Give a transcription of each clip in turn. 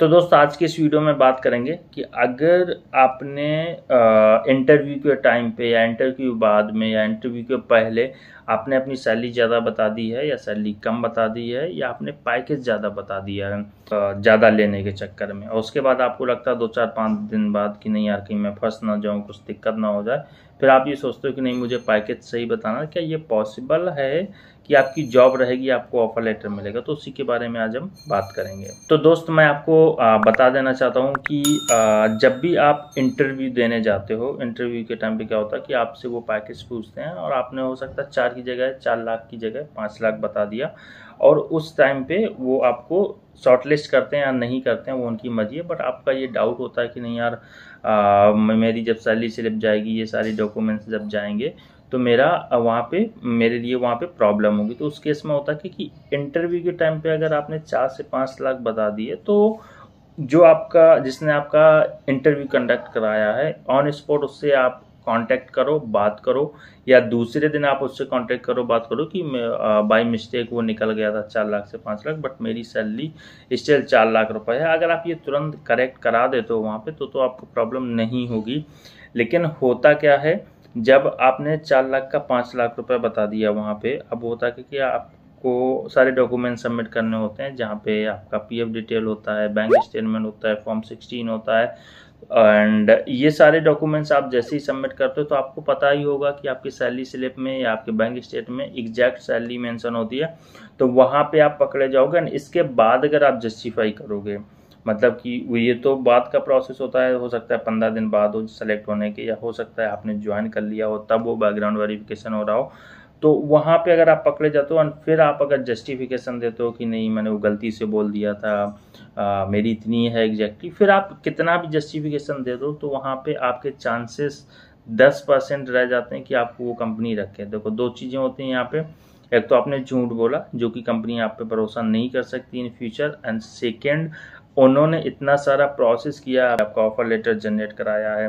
तो दोस्तों आज के इस वीडियो में बात करेंगे कि अगर आपने इंटरव्यू के टाइम पे या इंटरव्यू बाद में या इंटरव्यू के पहले आपने अपनी सैलरी ज़्यादा बता दी है या सैलरी कम बता दी है या आपने पैकेज ज़्यादा बता दिया है ज़्यादा लेने के चक्कर में और उसके बाद आपको लगता है दो चार पाँच दिन बाद कि नहीं यार कहीं मैं फंस ना जाऊँ कुछ दिक्कत ना हो जाए फिर आप ये सोचते हो कि नहीं मुझे पैकेज सही बताना क्या ये पॉसिबल है कि आपकी जॉब रहेगी आपको ऑफर लेटर मिलेगा तो उसी के बारे में आज हम बात करेंगे तो दोस्त मैं आपको बता देना चाहता हूँ कि जब भी आप इंटरव्यू देने जाते हो इंटरव्यू के टाइम पे क्या होता है कि आपसे वो पैकेज पूछते हैं और आपने हो सकता है चार की जगह चार लाख की जगह पाँच लाख बता दिया और उस टाइम पे वो आपको शॉर्टलिस्ट करते हैं या नहीं करते हैं वो उनकी मर्जी है बट आपका ये डाउट होता है कि नहीं यार आ, मेरी जब सैलरी स्लिप जाएगी ये सारे डॉक्यूमेंट्स जब जाएंगे तो मेरा वहाँ पे मेरे लिए वहाँ पे प्रॉब्लम होगी तो उस केस में होता है कि, कि इंटरव्यू के टाइम पे अगर आपने चार से पाँच लाख बता दिए तो जो आपका जिसने आपका इंटरव्यू कंडक्ट कराया है ऑन स्पॉट उससे आप कांटेक्ट करो बात करो या दूसरे दिन आप उससे कांटेक्ट करो बात करो कि बाई मिस्टेक वो निकल गया था चार लाख से पाँच लाख बट मेरी सैलरी स्टिल चार लाख रुपए है अगर आप ये तुरंत करेक्ट करा देते हो वहाँ पे तो, तो आपको प्रॉब्लम नहीं होगी लेकिन होता क्या है जब आपने चार लाख का पाँच लाख रुपये बता दिया वहाँ पर अब होता क्या कि आप को सारे डॉक्यूमेंट सबमिट करने होते हैं जहाँ पे आपका पीएफ डिटेल होता है बैंक स्टेटमेंट होता है फॉर्म सिक्सटीन होता है एंड ये सारे डॉक्यूमेंट्स आप जैसे ही सबमिट करते हो तो आपको पता ही होगा कि आपकी सैलरी स्लिप में या आपके बैंक स्टेट में एग्जैक्ट सैलरी मेंशन होती है तो वहाँ पे आप पकड़े जाओगे एंड इसके बाद अगर आप जस्टिफाई करोगे मतलब कि वो ये तो बाद का प्रोसेस होता है हो सकता है पंद्रह दिन बाद हो सेलेक्ट होने के या हो सकता है आपने ज्वाइन कर लिया हो तब वो बैकग्राउंड वेरिफिकेशन हो रहा हो तो वहाँ पे अगर आप पकड़े जाते हो और फिर आप अगर जस्टिफिकेशन देते हो कि नहीं मैंने वो गलती से बोल दिया था आ, मेरी इतनी है एग्जैक्टली फिर आप कितना भी जस्टिफिकेशन दे दो तो वहाँ पे आपके चांसेस दस परसेंट रह जाते हैं कि आपको वो कंपनी रखे देखो दो चीज़ें होती हैं यहाँ पे एक तो आपने झूठ बोला जो कि कंपनी आप पे भरोसा नहीं कर सकती इन फ्यूचर एंड सेकेंड उन्होंने इतना सारा प्रोसेस किया आपका ऑफर लेटर जनरेट कराया है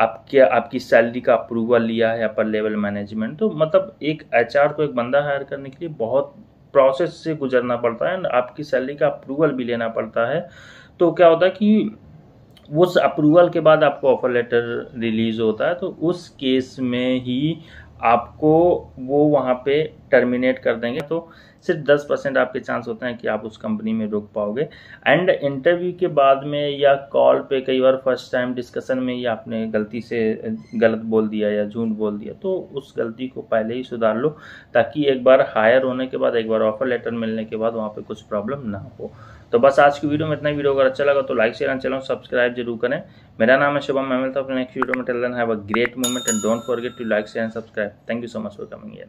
आपके आपकी सैलरी का अप्रूवल लिया है अपर लेवल मैनेजमेंट तो मतलब एक एच को एक बंदा हायर करने के लिए बहुत प्रोसेस से गुजरना पड़ता है एंड आपकी सैलरी का अप्रूवल भी लेना पड़ता है तो क्या होता है कि उस अप्रूवल के बाद आपको ऑफर लेटर रिलीज़ होता है तो उस केस में ही आपको वो वहाँ पे टर्मिनेट कर देंगे तो सिर्फ दस परसेंट आपके चांस होते हैं कि आप उस कंपनी में रुक पाओगे एंड इंटरव्यू के बाद में या कॉल पे कई बार फर्स्ट टाइम डिस्कशन में ही आपने गलती से गलत बोल दिया या झूठ बोल दिया तो उस गलती को पहले ही सुधार लो ताकि एक बार हायर होने के बाद एक बार ऑफर लेटर मिलने के बाद वहाँ पर कुछ प्रॉब्लम ना हो तो बस आज की वीडियो में इतना वीडियो अगर अच्छा लगा तो लाइक शेयर एंड सब्सक्राइब जरूर करें मेरा नाम है शुभम मैं मिलता हूँ नेक्स्ट वीडियो में tell have a great moment and don't forget to like share and subscribe thank you so much for coming year